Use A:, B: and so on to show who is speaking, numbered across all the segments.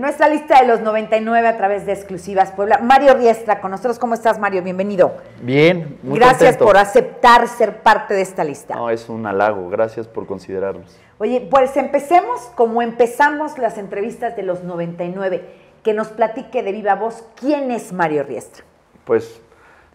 A: nuestra lista de los 99 a través de Exclusivas Puebla, Mario Riestra, con nosotros, ¿cómo estás, Mario? Bienvenido.
B: Bien, muy Gracias por
A: aceptar ser parte de esta lista. No, es un halago, gracias por considerarnos. Oye, pues empecemos como empezamos las entrevistas de los 99. Que nos platique de viva voz quién es Mario Riestra.
B: Pues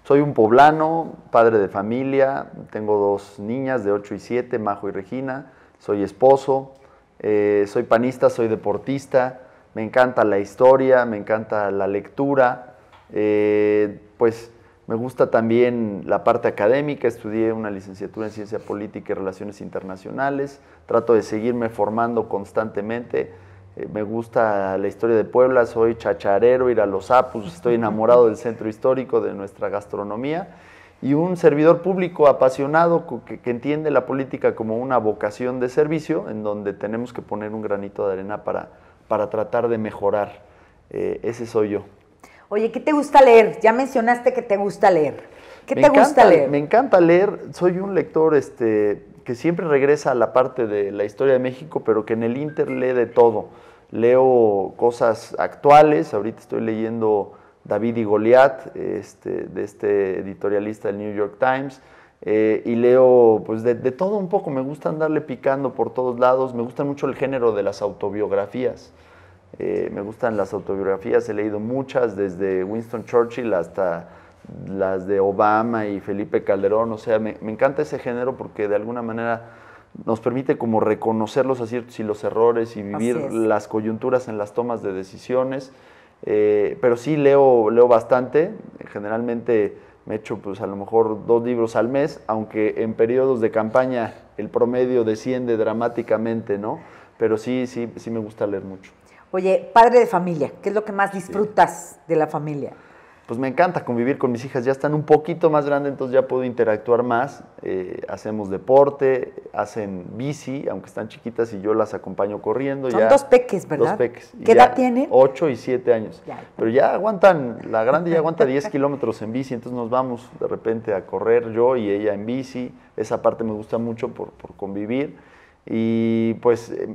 B: soy un poblano, padre de familia, tengo dos niñas de 8 y 7, Majo y Regina, soy esposo, eh, soy panista, soy deportista, me encanta la historia, me encanta la lectura, eh, pues me gusta también la parte académica, estudié una licenciatura en Ciencia Política y Relaciones Internacionales, trato de seguirme formando constantemente, eh, me gusta la historia de Puebla, soy chacharero, ir a los apus, estoy enamorado del centro histórico, de nuestra gastronomía, y un servidor público apasionado que entiende la política como una vocación de servicio, en donde tenemos que poner un granito de arena para para tratar de mejorar. Eh, ese soy yo.
A: Oye, ¿qué te gusta leer? Ya mencionaste que te gusta leer. ¿Qué te gusta leer? Me
B: encanta leer. Soy un lector este, que siempre regresa a la parte de la historia de México, pero que en el Inter lee de todo. Leo cosas actuales. Ahorita estoy leyendo David y Goliat, este, de este editorialista del New York Times. Eh, y leo pues de, todo un poco, me gusta andarle picando por todos lados, me gusta mucho el género de las autobiografías, eh, me gustan las autobiografías, he leído muchas, desde Winston Churchill hasta las de Obama y Felipe Calderón, o sea, me, encanta ese género porque de alguna manera nos permite como reconocer los aciertos y los errores y vivir las coyunturas en las tomas de decisiones, eh, pero sí leo, leo bastante, generalmente me echo pues a lo mejor dos libros al mes, aunque en periodos de campaña el promedio desciende dramáticamente, ¿no? Pero sí, sí, sí me gusta leer mucho.
A: Oye, padre de familia, ¿qué es lo que más disfrutas de la familia?
B: pues me encanta convivir con mis hijas, ya están un poquito más grandes, entonces ya puedo interactuar más, eh, hacemos deporte, hacen bici, aunque están chiquitas y yo las acompaño corriendo. Son dos peques, ¿verdad? Dos peques. ¿Qué edad tienen? Ocho y siete años. Pero ya aguantan, la grande ya aguanta 10 kilómetros en bici, entonces nos vamos de repente a correr yo y ella en bici, esa parte me gusta mucho por, convivir. Y pues eh,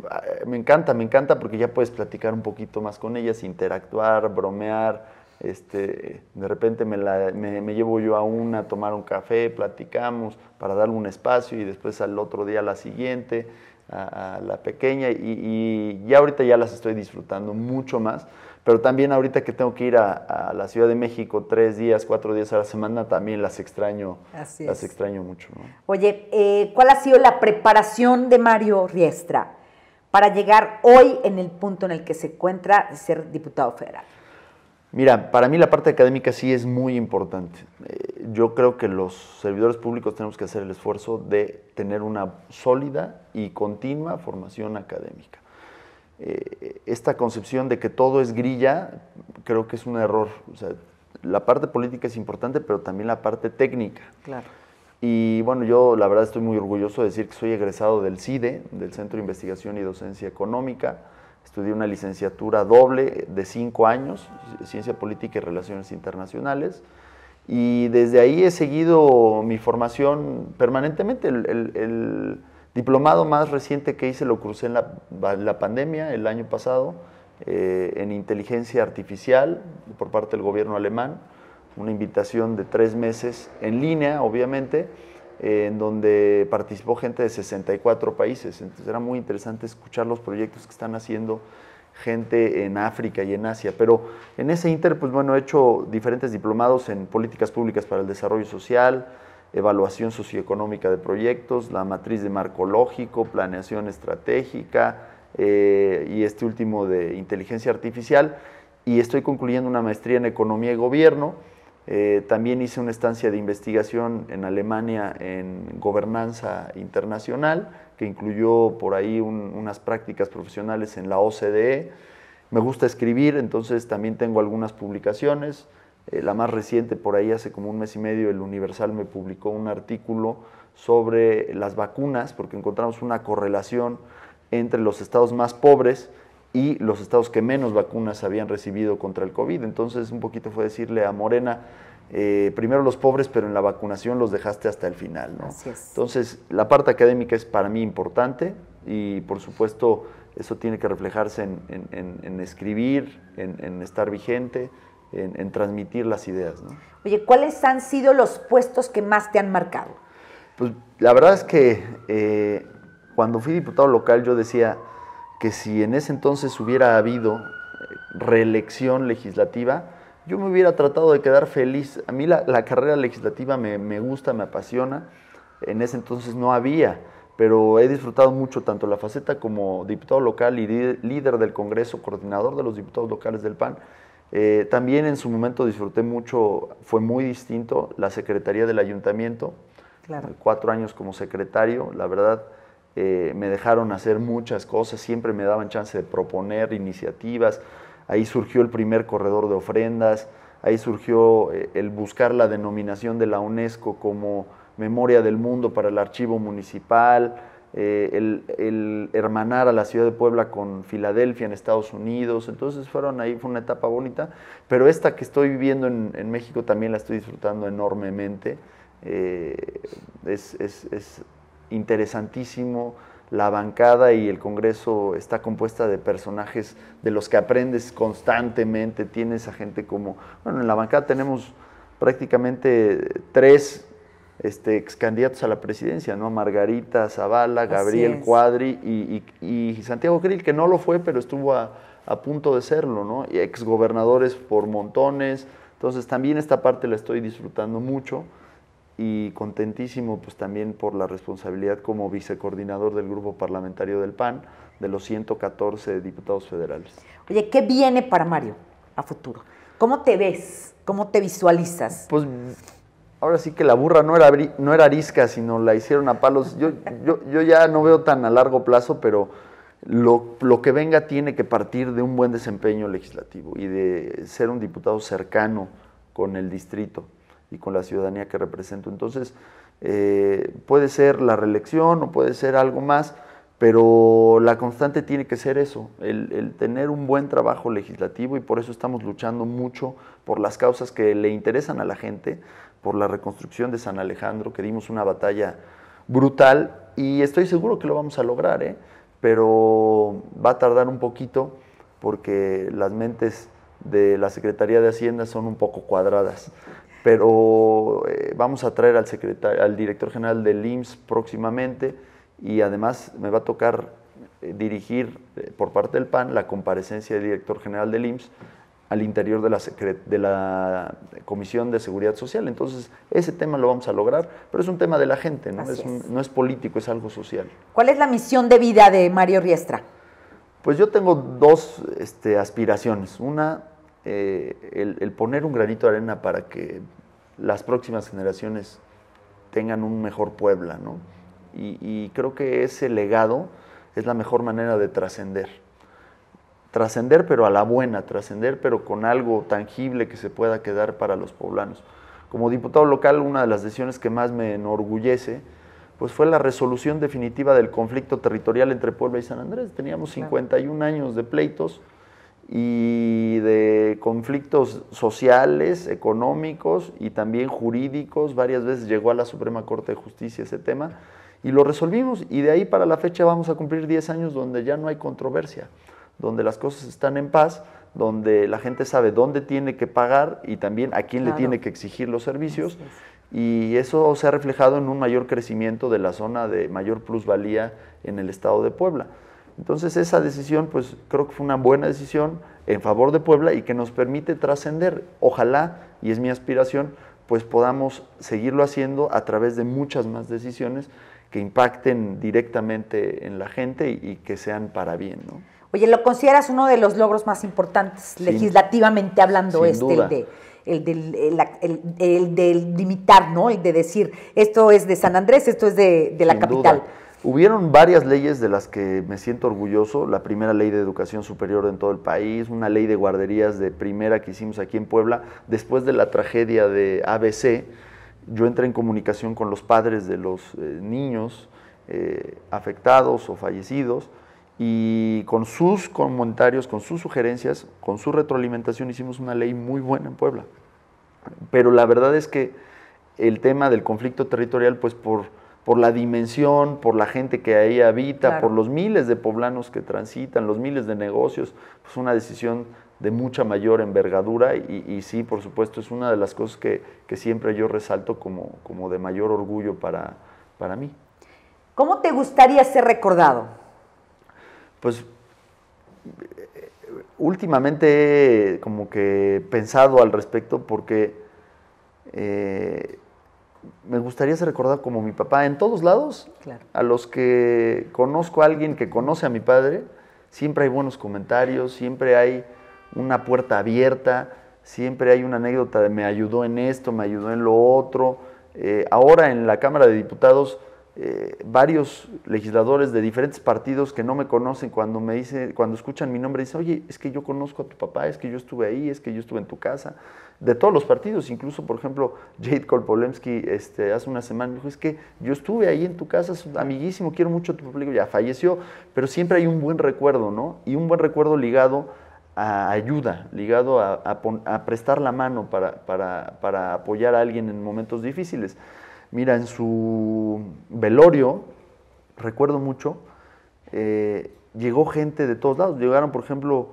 B: me encanta, me encanta porque ya puedes platicar un poquito más con ellas, interactuar, bromear, este, de repente me, llevo yo a una a tomar un café, platicamos para darle un espacio y después al otro día la siguiente, a, la pequeña y, ya ahorita ya las estoy disfrutando mucho más, pero también ahorita que tengo que ir a, la Ciudad de México tres días, cuatro días a la semana, también las extraño, las extraño mucho.
A: Oye, eh, ¿cuál ha sido la preparación de Mario Riestra? para llegar hoy en el punto en el que se encuentra de ser diputado federal.
B: Mira, para mí la parte académica sí es muy importante. Eh, yo creo que los servidores públicos tenemos que hacer el esfuerzo de tener una sólida y continua formación académica. Eh, esta concepción de que todo es grilla creo que es un error. la parte política es importante, pero también la parte técnica. Y bueno, yo la verdad estoy muy orgulloso de decir que soy egresado del CIDE, del Centro de Investigación y Docencia Económica Estudié una licenciatura doble de cinco años, Ciencia Política y Relaciones Internacionales. Y desde ahí he seguido mi formación permanentemente. El, diplomado más reciente que hice lo crucé en la, pandemia el año pasado eh, en inteligencia artificial por parte del gobierno alemán. Una invitación de tres meses en línea, obviamente en donde participó gente de 64 países. Entonces era muy interesante escuchar los proyectos que están haciendo gente en África y en Asia. Pero en ese inter, pues bueno, he hecho diferentes diplomados en políticas públicas para el desarrollo social, evaluación socioeconómica de proyectos, la matriz de marco lógico, planeación estratégica eh, y este último de inteligencia artificial. Y estoy concluyendo una maestría en economía y gobierno eh, también hice una estancia de investigación en Alemania en gobernanza internacional, que incluyó por ahí unas prácticas profesionales en la OCDE. Me gusta escribir, entonces también tengo algunas publicaciones. Eh, la más reciente, por ahí hace como un mes y medio, el Universal me publicó un artículo sobre las vacunas, porque encontramos una correlación entre los estados más pobres y los estados que menos vacunas habían recibido contra el COVID. Entonces, un poquito fue decirle a Morena, eh, primero los pobres, pero en la vacunación los dejaste hasta el final. Así es. Entonces, la parte académica es para mí importante y, por supuesto, eso tiene que reflejarse en, escribir, en, estar vigente, en, transmitir las ideas.
A: Oye, ¿cuáles han sido los puestos que más te han marcado?
B: Pues la verdad es que eh, cuando fui diputado local yo decía, que si en ese entonces hubiera habido eh, reelección legislativa, yo me hubiera tratado de quedar feliz. A mí la, carrera legislativa me, gusta, me apasiona. En ese entonces no había, pero he disfrutado mucho tanto la faceta como diputado local y líder del Congreso, coordinador de los diputados locales del PAN. Eh, también en su momento disfruté mucho, fue muy distinto, la Secretaría del Ayuntamiento, cuatro años como secretario, la verdad eh, me dejaron hacer muchas cosas, siempre me daban chance de proponer iniciativas, ahí surgió el primer corredor de ofrendas, ahí surgió eh, el buscar la denominación de la UNESCO como memoria del mundo para el archivo municipal, eh, el, hermanar a la ciudad de Puebla con Filadelfia en Estados Unidos, entonces fueron ahí, fue una etapa bonita, pero esta que estoy viviendo en, México también la estoy disfrutando enormemente, es, es interesantísimo. La bancada y el Congreso está compuesta de personajes de los que aprendes constantemente. Tienes a gente como, bueno, en la bancada tenemos prácticamente tres este, ex candidatos a la presidencia, ¿no? Margarita Zavala, Gabriel Cuadri y, Santiago Grill, que no lo fue, pero estuvo a, punto de serlo, ¿no? Y ex gobernadores por montones. Entonces también esta parte la estoy disfrutando mucho y contentísimo pues también por la responsabilidad como vicecoordinador del grupo parlamentario del PAN de los 114 diputados federales.
A: Oye, ¿qué viene para Mario a futuro? ¿Cómo te ves? ¿Cómo te visualizas? Pues
B: ahora sí que la burra no era, no era arisca, sino la hicieron a palos. Yo, yo, ya no veo tan a largo plazo, pero lo, lo, que venga tiene que partir de un buen desempeño legislativo y de ser un diputado cercano con el distrito y con la ciudadanía que represento. Entonces, eh, puede ser la reelección o puede ser algo más, pero la constante tiene que ser eso, el, tener un buen trabajo legislativo y por eso estamos luchando mucho por las causas que le interesan a la gente, por la reconstrucción de San Alejandro, que dimos una batalla brutal y estoy seguro que lo vamos a lograr, ¿eh? pero va a tardar un poquito porque las mentes de la Secretaría de Hacienda son un poco cuadradas pero eh, vamos a traer al, secretario, al director general del IMSS próximamente y además me va a tocar eh, dirigir eh, por parte del PAN la comparecencia del director general del IMSS al interior de la, Comisión de Seguridad Social. Entonces, ese tema lo vamos a lograr, pero es un tema de la gente, ¿no? Es político, es algo social.
A: ¿Cuál es la misión de vida de Mario Riestra?
B: Pues yo tengo dos este, aspiraciones. Una, eh, el, poner un granito de arena para que las próximas generaciones tengan un mejor Puebla, ¿no? Y, creo que ese legado es la mejor manera de trascender. Trascender pero a la buena, trascender pero con algo tangible que se pueda quedar para los poblanos. Como diputado local, una de las decisiones que más me enorgullece pues fue la resolución definitiva del conflicto territorial entre Puebla y San Andrés. Teníamos 51 años de pleitos, y de conflictos sociales, económicos y también jurídicos. Varias veces llegó a la Suprema Corte de Justicia ese tema y lo resolvimos y de ahí para la fecha vamos a cumplir 10 años donde ya no hay controversia, donde las cosas están en paz, donde la gente sabe dónde tiene que pagar y también a quién le tiene que exigir los servicios. Y eso se ha reflejado en un mayor crecimiento de la zona de mayor plusvalía en el estado de Puebla. Entonces esa decisión, pues creo que fue una buena decisión en favor de Puebla y que nos permite trascender. Ojalá, y es mi aspiración, pues podamos seguirlo haciendo a través de muchas más decisiones que impacten directamente en la gente y, que sean para bien. ¿no?
A: Oye, ¿lo consideras uno de los logros más importantes legislativamente hablando este, el de el del, limitar, ¿no? El de decir, esto es de San Andrés, esto es de, la sin capital. Duda
B: Hubieron varias leyes de las que me siento orgulloso, la primera ley de educación superior en todo el país, una ley de guarderías de primera que hicimos aquí en Puebla, después de la tragedia de ABC, yo entré en comunicación con los padres de los eh, niños eh, afectados o fallecidos y con sus comentarios, con sus sugerencias, con su retroalimentación hicimos una ley muy buena en Puebla. Pero la verdad es que el tema del conflicto territorial, pues por por la dimensión, por la gente que ahí habita, por los miles de poblanos que transitan, los miles de negocios, pues una decisión de mucha mayor envergadura y, sí, por supuesto, es una de las cosas que, siempre yo resalto como, como de mayor orgullo para, para mí.
A: ¿Cómo te gustaría ser recordado?
B: Pues eh, últimamente como que he pensado al respecto porque eh, me gustaría ser recordado como mi papá en todos lados. A los que conozco a alguien que conoce a mi padre, siempre hay buenos comentarios, siempre hay una puerta abierta, siempre hay una anécdota de me ayudó en esto, me ayudó en lo otro. Eh, ahora en la Cámara de Diputados eh, varios legisladores de diferentes partidos que no me conocen cuando me dice, cuando escuchan mi nombre dicen, oye, es que yo conozco a tu papá, es que yo estuve ahí, es que yo estuve en tu casa, de todos los partidos, incluso por ejemplo Jade Kolpolemsky este, hace una semana me dijo, es que yo estuve ahí en tu casa, es amiguísimo, quiero mucho a tu público, ya falleció, pero siempre hay un buen recuerdo, ¿no? Y un buen recuerdo ligado a ayuda, ligado a, prestar la mano para, para apoyar a alguien en momentos difíciles. Mira, en su velorio, recuerdo mucho, eh, llegó gente de todos lados. Llegaron, por ejemplo,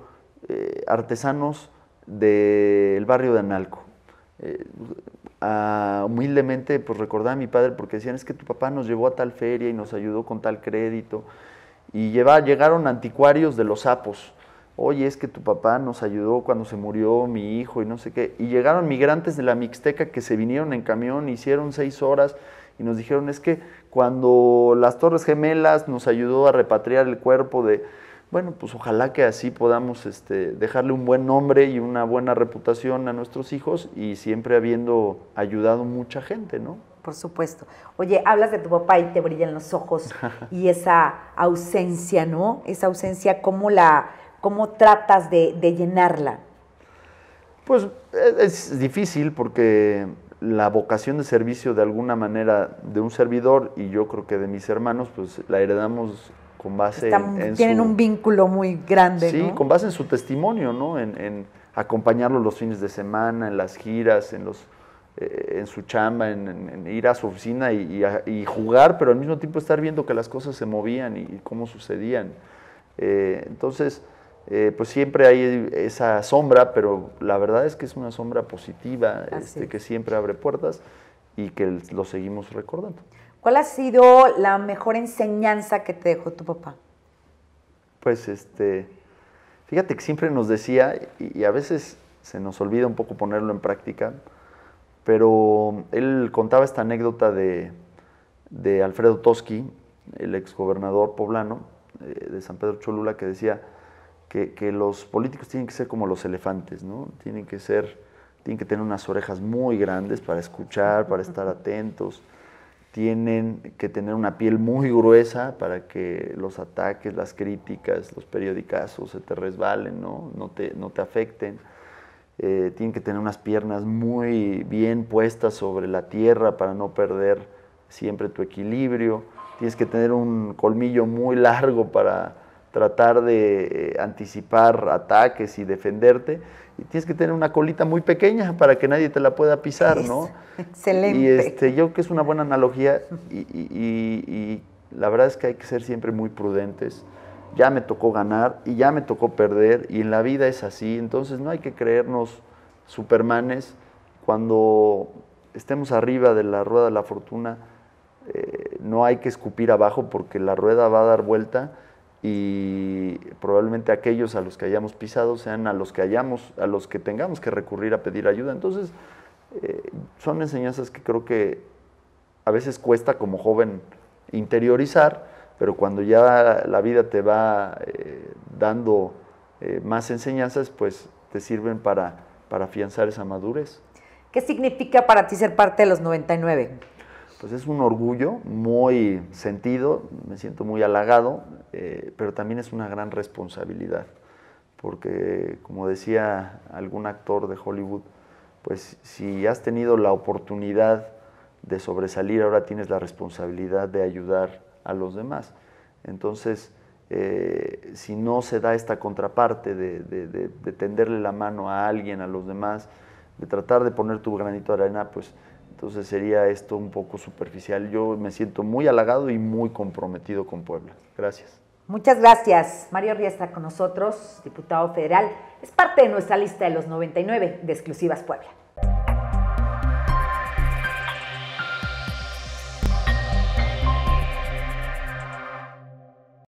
B: eh, artesanos del barrio de Analco. Eh, humildemente, pues recordaba a mi padre porque decían, es que tu papá nos llevó a tal feria y nos ayudó con tal crédito. Y llegaron anticuarios de los sapos oye, es que tu papá nos ayudó cuando se murió mi hijo y no sé qué. Y llegaron migrantes de la Mixteca que se vinieron en camión, hicieron seis horas y nos dijeron, es que cuando las Torres Gemelas nos ayudó a repatriar el cuerpo de... Bueno, pues ojalá que así podamos este, dejarle un buen nombre y una buena reputación a nuestros hijos y siempre habiendo ayudado mucha gente, ¿no?
A: por supuesto. Oye, hablas de tu papá y te brillan los ojos y esa ausencia, ¿no? Esa ausencia, ¿cómo la, ¿Cómo tratas de, llenarla? Pues
B: eh, es difícil porque la vocación de servicio de alguna manera de un servidor y yo creo que de mis hermanos, pues la heredamos con base en, Tienen un
A: vínculo muy grande. Sí, con
B: base en su testimonio, ¿no? En, acompañarlo los fines de semana, en las giras, en los eh, en su chamba, en, ir a su oficina y, jugar, pero al mismo tiempo estar viendo que las cosas se movían y, cómo sucedían. Eh, entonces, eh, pues siempre hay esa sombra, pero la verdad es que es una sombra positiva, este, que siempre abre puertas y que lo seguimos recordando.
A: ¿Cuál ha sido la mejor enseñanza que te dejó tu papá?
B: Pues este, fíjate que siempre nos decía, y, a veces se nos olvida un poco ponerlo en práctica, pero él contaba esta anécdota de, Alfredo Toski el exgobernador poblano eh, de San Pedro Cholula, que decía, que, los políticos tienen que ser como los elefantes, ¿no? Tienen que ser, tienen que tener unas orejas muy grandes para escuchar, para estar atentos. Tienen que tener una piel muy gruesa para que los ataques, las críticas, los periodicazos se te resbalen, ¿no? No te, no te afecten. Eh, tienen que tener unas piernas muy bien puestas sobre la tierra para no perder siempre tu equilibrio, tienes que tener un colmillo muy largo para tratar de eh, anticipar ataques y defenderte. Y tienes que tener una colita muy pequeña para que nadie te la pueda pisar, ¿no?
A: Excelente. Y este,
B: yo creo que es una buena analogía y, la verdad es que hay que ser siempre muy prudentes. Ya me tocó ganar y ya me tocó perder y en la vida es así, entonces no hay que creernos supermanes. Cuando estemos arriba de la rueda de la fortuna, eh, no hay que escupir abajo porque la rueda va a dar vuelta y probablemente aquellos a los que hayamos pisado sean a los que hayamos, a los que tengamos que recurrir a pedir ayuda. Entonces, eh, son enseñanzas que creo que a veces cuesta como joven interiorizar, pero cuando ya la vida te va eh, dando eh, más enseñanzas, pues te sirven para, para afianzar esa madurez.
A: ¿Qué significa para ti ser parte de los 99? pues es un orgullo
B: muy sentido, me siento muy halagado, eh, pero también es una gran responsabilidad, porque como decía algún actor de Hollywood, pues si has tenido la oportunidad de sobresalir, ahora tienes la responsabilidad de ayudar a los demás. Entonces, eh, si no se da esta contraparte de, de tenderle la mano a alguien, a los demás, de tratar de poner tu granito de arena, pues entonces sería esto un poco superficial. Yo me siento muy halagado y muy comprometido con Puebla. Gracias.
A: Muchas gracias. Mario está con nosotros, diputado federal. Es parte de nuestra lista de los 99 de Exclusivas Puebla.